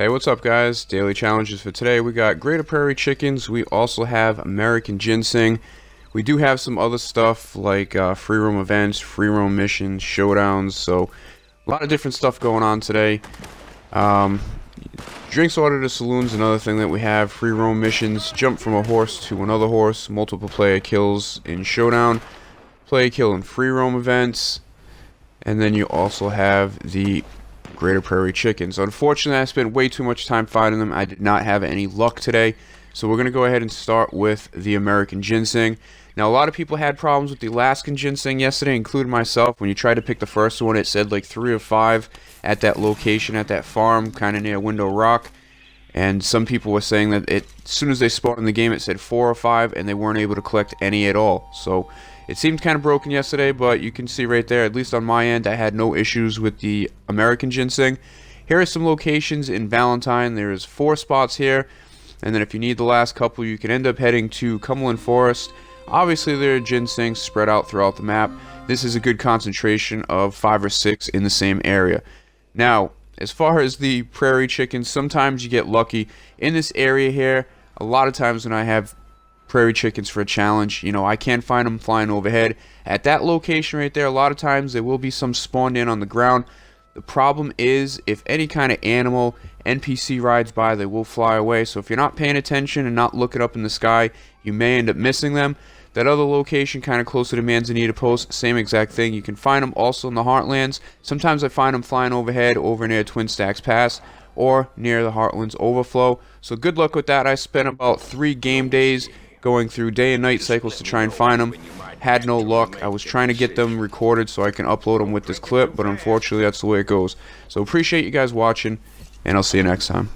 Hey, what's up guys? Daily challenges for today. We got Greater Prairie Chickens. We also have American Ginseng. We do have some other stuff like uh, free roam events, free roam missions, showdowns. So a lot of different stuff going on today. Um, drinks ordered to saloons, another thing that we have. Free roam missions, jump from a horse to another horse, multiple player kills in showdown, play kill in free roam events. And then you also have the Greater Prairie chickens. Unfortunately, I spent way too much time finding them. I did not have any luck today. So we're going to go ahead and start with the American ginseng. Now, a lot of people had problems with the Alaskan ginseng yesterday, including myself. When you tried to pick the first one, it said like three or five at that location, at that farm, kind of near Window Rock. And some people were saying that it, as soon as they spawned in the game, it said four or five, and they weren't able to collect any at all. So it seemed kind of broken yesterday, but you can see right there, at least on my end, I had no issues with the American ginseng. Here are some locations in Valentine. There is four spots here. And then if you need the last couple, you can end up heading to Cumberland Forest. Obviously, there are ginseng spread out throughout the map. This is a good concentration of five or six in the same area. Now, as far as the prairie chickens, sometimes you get lucky. In this area here, a lot of times when I have prairie chickens for a challenge. You know, I can't find them flying overhead. At that location right there, a lot of times there will be some spawned in on the ground. The problem is if any kind of animal NPC rides by, they will fly away. So if you're not paying attention and not looking up in the sky, you may end up missing them. That other location kind of closer to Manzanita Post, same exact thing. You can find them also in the Heartlands. Sometimes I find them flying overhead over near Twin Stacks Pass or near the Heartlands Overflow. So good luck with that. I spent about three game days going through day and night cycles to try and find them. Had no luck. I was trying to get them recorded so I can upload them with this clip, but unfortunately that's the way it goes. So appreciate you guys watching, and I'll see you next time.